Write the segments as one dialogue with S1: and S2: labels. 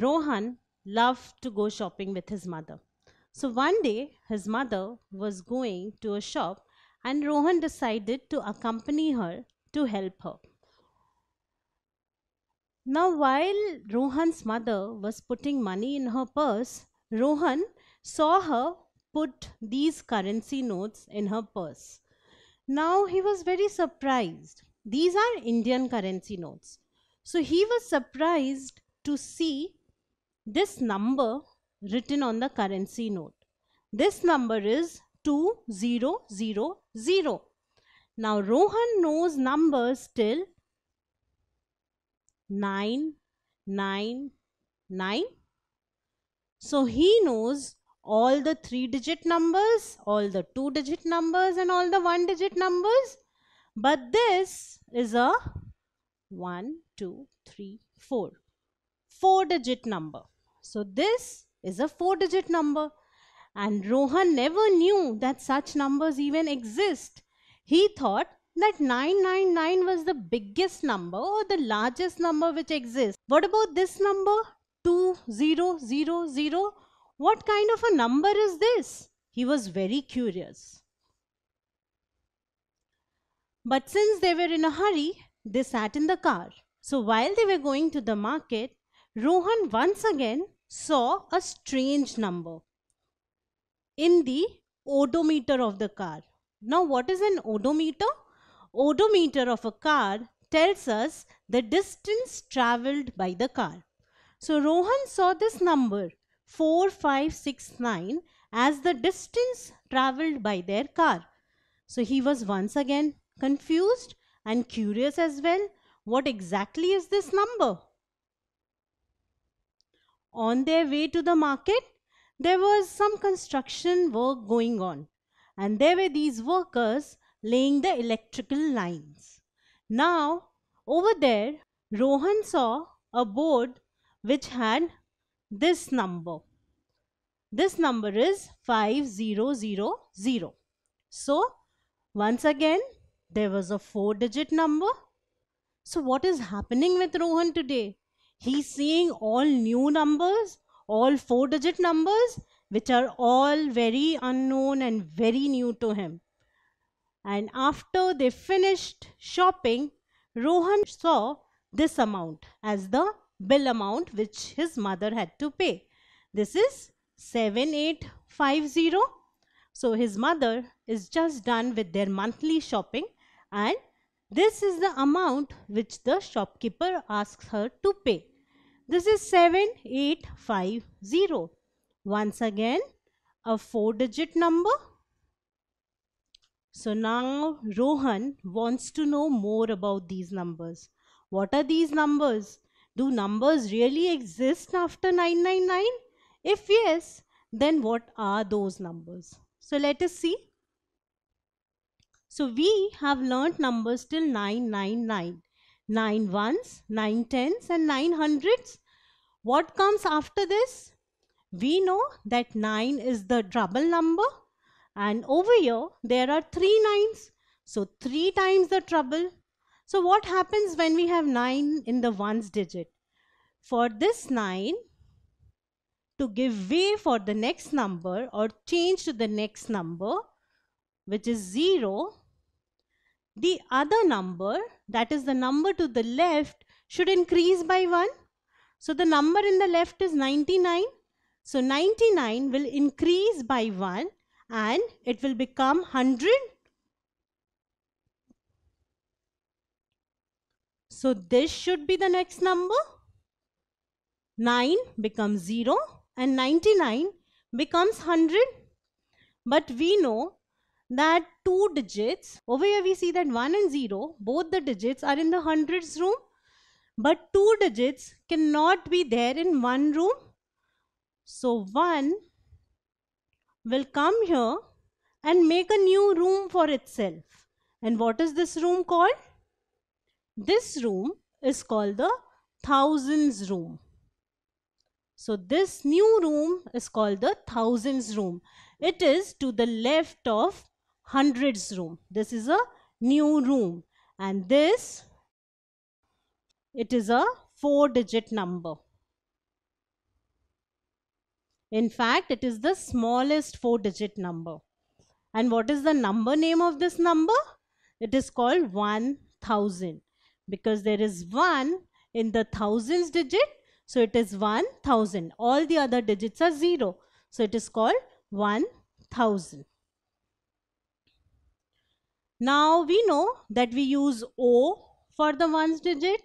S1: Rohan loved to go shopping with his mother. So one day, his mother was going to a shop and Rohan decided to accompany her to help her. Now, while Rohan's mother was putting money in her purse, Rohan saw her put these currency notes in her purse. Now, he was very surprised. These are Indian currency notes. So, he was surprised to see this number written on the currency note. This number is 2000. Now Rohan knows numbers till nine nine nine, So he knows all the three digit numbers, all the two digit numbers and all the one digit numbers. But this is a 1, 2, 3, 4. Four digit number. So this is a four digit number. And Rohan never knew that such numbers even exist. He thought that 999 was the biggest number or the largest number which exists. What about this number? 2000? What kind of a number is this? He was very curious. But since they were in a hurry, they sat in the car. So while they were going to the market, Rohan once again saw a strange number in the odometer of the car. Now, what is an odometer? Odometer of a car tells us the distance traveled by the car. So, Rohan saw this number 4569 as the distance traveled by their car. So, he was once again confused and curious as well. What exactly is this number? on their way to the market, there was some construction work going on and there were these workers laying the electrical lines. Now, over there, Rohan saw a board which had this number. This number is 5000. So, once again, there was a four digit number. So, what is happening with Rohan today? He's seeing all new numbers, all four digit numbers, which are all very unknown and very new to him. And after they finished shopping, Rohan saw this amount as the bill amount which his mother had to pay. This is 7850. So his mother is just done with their monthly shopping and this is the amount which the shopkeeper asks her to pay. This is 7850. Once again, a four digit number. So now Rohan wants to know more about these numbers. What are these numbers? Do numbers really exist after 999? If yes, then what are those numbers? So let us see. So we have learnt numbers till 999. Nine nine tens 9 and 9 hundreds. What comes after this? We know that 9 is the trouble number and over here there are three nines, So 3 times the trouble. So what happens when we have 9 in the ones digit? For this 9 to give way for the next number or change to the next number which is 0 the other number, that is the number to the left, should increase by 1. So the number in the left is 99. So 99 will increase by 1 and it will become 100. So this should be the next number. 9 becomes 0 and 99 becomes 100. But we know that two digits, over here we see that 1 and 0, both the digits are in the hundreds room, but two digits cannot be there in one room. So 1 will come here and make a new room for itself. And what is this room called? This room is called the thousands room. So this new room is called the thousands room. It is to the left of hundreds room. This is a new room and this it is a four digit number. In fact, it is the smallest four digit number. And what is the number name of this number? It is called 1000 because there is 1 in the thousands digit. So it is 1000. All the other digits are 0. So it is called 1000. Now we know that we use O for the ones digit,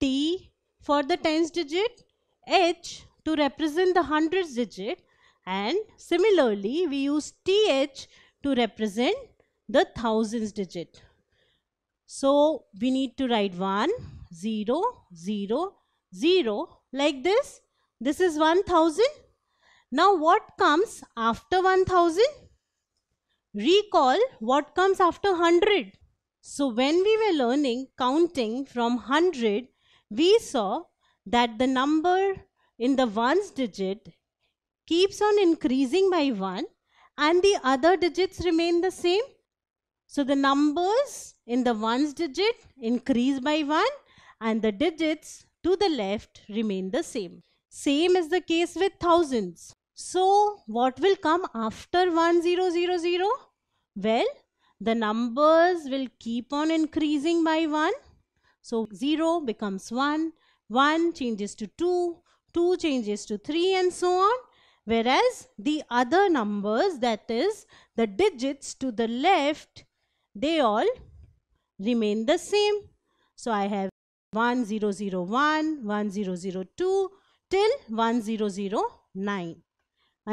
S1: T for the tens digit, H to represent the hundreds digit and similarly we use TH to represent the thousands digit. So we need to write 1, 0, 0, 0 like this. This is 1000. Now what comes after 1000? recall what comes after 100. So when we were learning counting from 100, we saw that the number in the ones digit keeps on increasing by 1 and the other digits remain the same. So the numbers in the ones digit increase by 1 and the digits to the left remain the same. Same is the case with thousands. So what will come after 1000? Well, the numbers will keep on increasing by 1. So 0 becomes 1, 1 changes to 2, 2 changes to 3 and so on. Whereas the other numbers that is the digits to the left they all remain the same. So I have 1001, 1002 till 1009.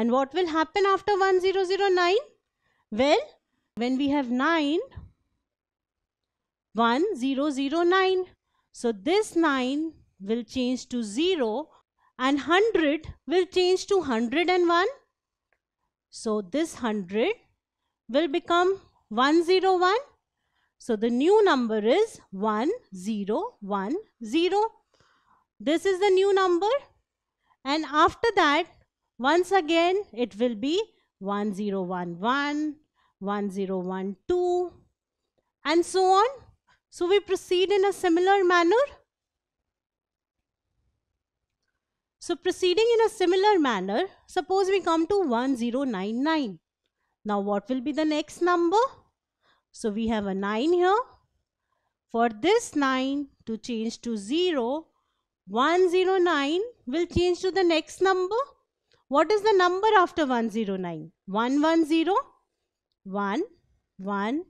S1: And what will happen after 1009? Well, when we have 9, 1009. So this 9 will change to 0 and 100 will change to 101. So this 100 will become 101. So the new number is 1010. This is the new number and after that once again, it will be 1011, 1012, and so on. So we proceed in a similar manner. So proceeding in a similar manner, suppose we come to 1099. Now what will be the next number? So we have a 9 here. For this 9 to change to 0, 109 will change to the next number what is the number after 109? 110, 110.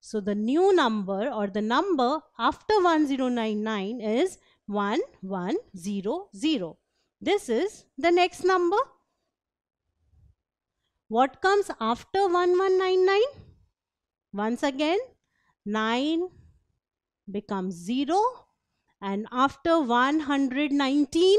S1: So the new number or the number after 1099 is 1100. This is the next number. What comes after 1199? Once again, 9 becomes 0 and after 119,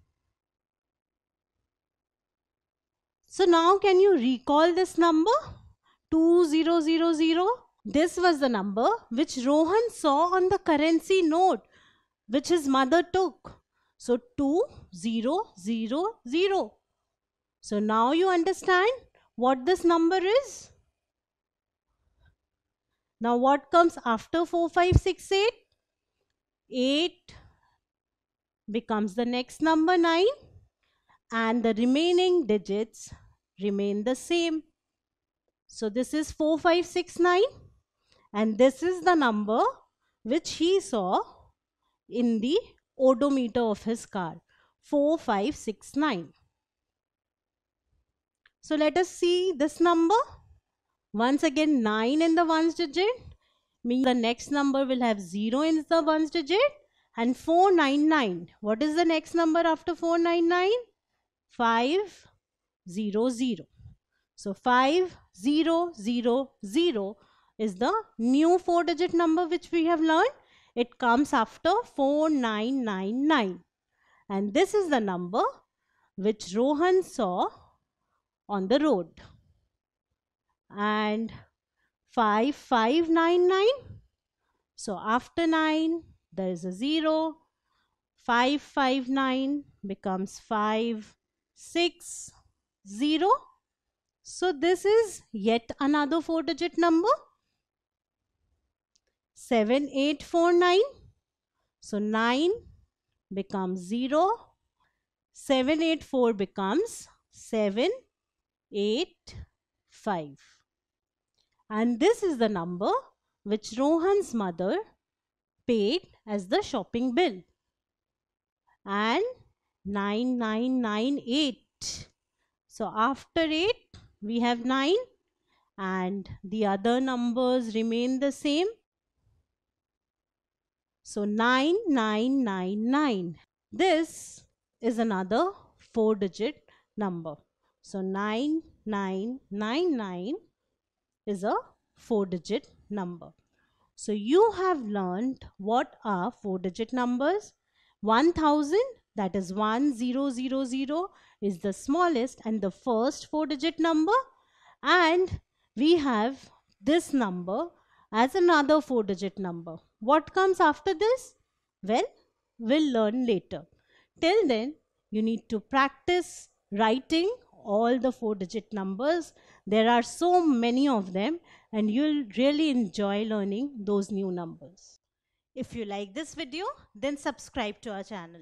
S1: So now can you recall this number? 2000. This was the number which Rohan saw on the currency note which his mother took. So 2000. So now you understand what this number is? Now what comes after four five 8 becomes the next number 9 and the remaining digits remain the same. So this is 4569 and this is the number which he saw in the odometer of his car 4569. So let us see this number. Once again 9 in the ones digit means the next number will have 0 in the ones digit and 499. What is the next number after 499? 5 0, 0. So 5, 0, 0, 0 is the new four digit number which we have learned. It comes after 4999. And this is the number which Rohan saw on the road. And 5599. So after 9, there is a 0. 559 becomes 5, 6, 0. So this is yet another 4 digit number. 7849. So 9 becomes 0. 784 becomes 785. And this is the number which Rohan's mother paid as the shopping bill. And 9998 so after 8, we have 9 and the other numbers remain the same. So 9, 9, 9, 9. This is another 4 digit number. So 9, 9, 9, 9 is a 4 digit number. So you have learned what are 4 digit numbers 1000 that is 1000 is the smallest and the first four digit number and we have this number as another four digit number. What comes after this? Well, we'll learn later. Till then, you need to practice writing all the four digit numbers. There are so many of them and you'll really enjoy learning those new numbers. If you like this video, then subscribe to our channel.